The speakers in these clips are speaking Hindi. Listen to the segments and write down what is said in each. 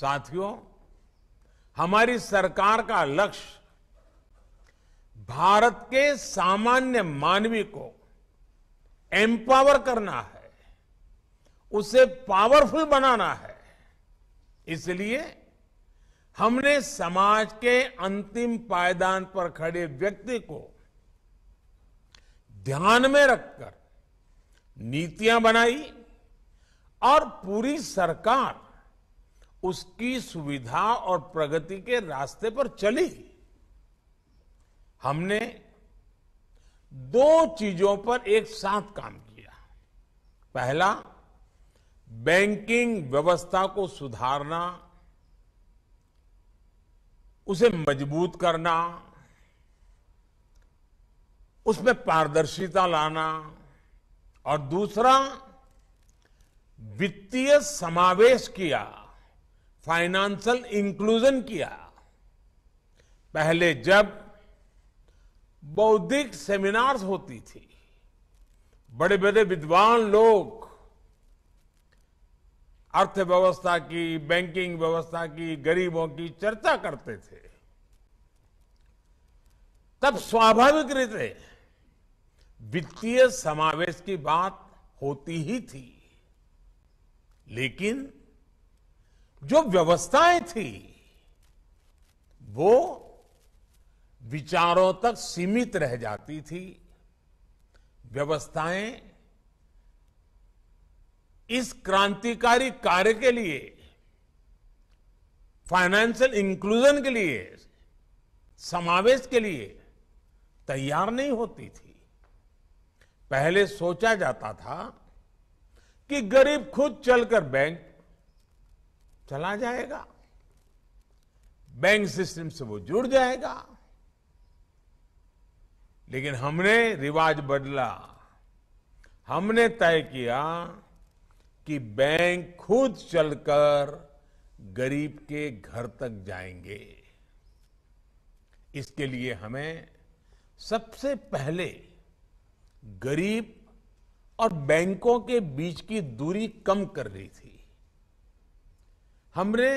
साथियों हमारी सरकार का लक्ष्य भारत के सामान्य मानवी को एम्पावर करना है उसे पावरफुल बनाना है इसलिए हमने समाज के अंतिम पायदान पर खड़े व्यक्ति को ध्यान में रखकर नीतियां बनाई और पूरी सरकार उसकी सुविधा और प्रगति के रास्ते पर चली हमने दो चीजों पर एक साथ काम किया पहला बैंकिंग व्यवस्था को सुधारना उसे मजबूत करना उसमें पारदर्शिता लाना और दूसरा वित्तीय समावेश किया फाइनेंशियल इंक्लूजन किया पहले जब बौद्धिक सेमिनार्स होती थी बड़े बड़े विद्वान लोग अर्थव्यवस्था की बैंकिंग व्यवस्था की गरीबों की चर्चा करते थे तब स्वाभाविक रीते वित्तीय समावेश की बात होती ही थी लेकिन जो व्यवस्थाएं थी वो विचारों तक सीमित रह जाती थी व्यवस्थाएं इस क्रांतिकारी कार्य के लिए फाइनेंशियल इंक्लूजन के लिए समावेश के लिए तैयार नहीं होती थी पहले सोचा जाता था कि गरीब खुद चलकर बैंक चला जाएगा बैंक सिस्टम से वो जुड़ जाएगा लेकिन हमने रिवाज बदला हमने तय किया कि बैंक खुद चलकर गरीब के घर तक जाएंगे इसके लिए हमें सबसे पहले गरीब और बैंकों के बीच की दूरी कम कर रही थी हमने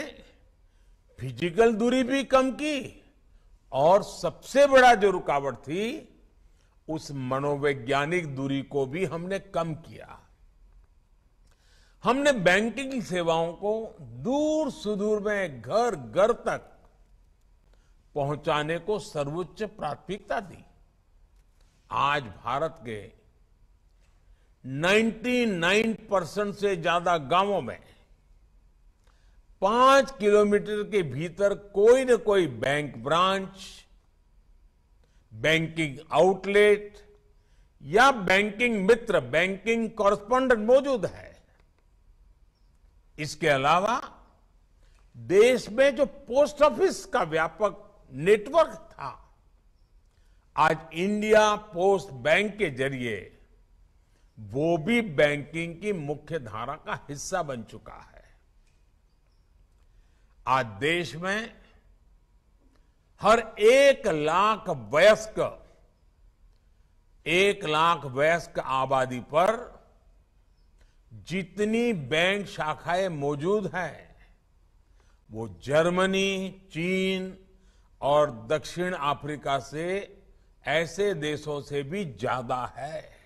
फिजिकल दूरी भी कम की और सबसे बड़ा जो रुकावट थी उस मनोवैज्ञानिक दूरी को भी हमने कम किया हमने बैंकिंग सेवाओं को दूर सुदूर में घर घर तक पहुंचाने को सर्वोच्च प्राथमिकता दी आज भारत के 99 परसेंट से ज्यादा गांवों में पांच किलोमीटर के भीतर कोई न कोई बैंक ब्रांच बैंकिंग आउटलेट या बैंकिंग मित्र बैंकिंग कॉरस्पॉन्डेंट मौजूद है इसके अलावा देश में जो पोस्ट ऑफिस का व्यापक नेटवर्क था आज इंडिया पोस्ट बैंक के जरिए वो भी बैंकिंग की मुख्य धारा का हिस्सा बन चुका है आज देश में हर एक लाख वयस्क एक लाख वयस्क आबादी पर जितनी बैंक शाखाएं मौजूद हैं वो जर्मनी चीन और दक्षिण अफ्रीका से ऐसे देशों से भी ज्यादा है